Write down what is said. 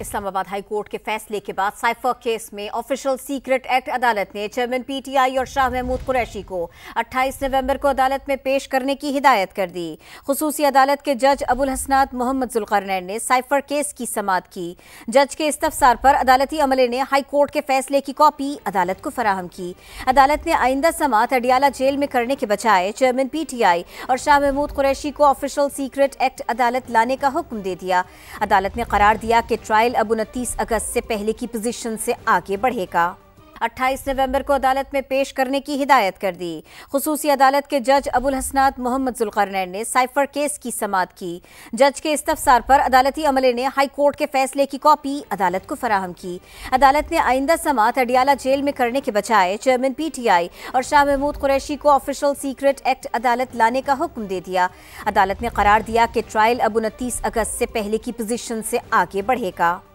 Islamabad high court के फैसले के बाद साइफर केस में ऑफिशियल सीक्रेट एक्ट अदालत ने चेयरमैन पीटीआई और शाह महमूद कुरैशी को 28 नवंबर को अदालत में पेश करने की हिदायत कर दी खसूसी अदालत के जज अबुल हसनात मोहम्मद जुलकरनैन ने साइफर केस की समाप्त की जज के इस्तफसार पर अदालती अमले ने हाई कोर्ट के फैसले की कॉपी अदालत को फराहम की अदालत ने आइंदा समात अडियाला जेल में करने के बजाय चेयरमैन पीटीआई और शाह महमूद कुरैशी को ऑफिशियल सीक्रेट एक्ट अदालत लाने का हुक्म दे दिया अदालत ने करार दिया कि ट्रायल अब उनतीस अगस्त से पहले की पोजीशन से आगे बढ़ेगा अट्ठाईस नवम्बर को अदालत में पेश करने की हिदायत कर दी खसूसी अदालत के जज अबुल हसनात मोहम्मद जुलकरनैन ने साइफर केस की समात की जज के इस्तफसार पर अदालती अमले ने हाई कोर्ट के फैसले की कॉपी अदालत को फराहम की अदालत ने आइंदा समात अडियाला जेल में करने के बजाय चेयरमैन पी और शाह महमूद कुरैशी को ऑफिशियल सीक्रेट एक्ट अदालत लाने का हुक्म दे दिया अदालत ने करार दिया कि ट्रायल अब उनतीस अगस्त से पहले की पोजीशन से आगे बढ़ेगा